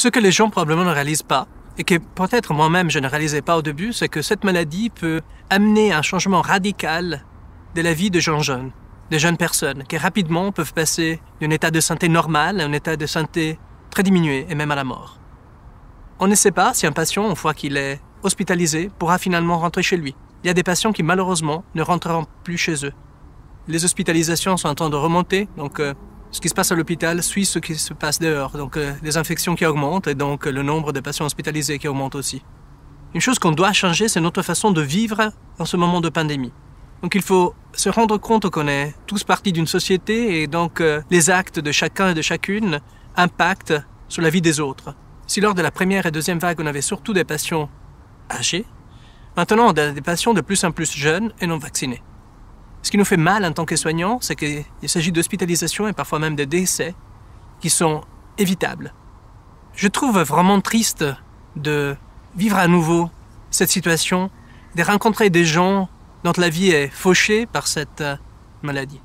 Ce que les gens probablement ne réalisent pas, et que peut-être moi-même je ne réalisais pas au début, c'est que cette maladie peut amener un changement radical de la vie de gens jeunes, des jeunes personnes, qui rapidement peuvent passer d'un état de santé normal à un état de santé très diminué et même à la mort. On ne sait pas si un patient, une fois qu'il est hospitalisé, pourra finalement rentrer chez lui. Il y a des patients qui malheureusement ne rentreront plus chez eux. Les hospitalisations sont en train de remonter, donc euh, ce qui se passe à l'hôpital suit ce qui se passe dehors. Donc euh, les infections qui augmentent et donc euh, le nombre de patients hospitalisés qui augmente aussi. Une chose qu'on doit changer, c'est notre façon de vivre en ce moment de pandémie. Donc il faut se rendre compte qu'on est tous partis d'une société et donc euh, les actes de chacun et de chacune impactent sur la vie des autres. Si lors de la première et deuxième vague, on avait surtout des patients âgés, maintenant on a des patients de plus en plus jeunes et non vaccinés. Ce qui nous fait mal en tant que soignants, c'est qu'il s'agit d'hospitalisations et parfois même de décès qui sont évitables. Je trouve vraiment triste de vivre à nouveau cette situation, de rencontrer des gens dont la vie est fauchée par cette euh, maladie.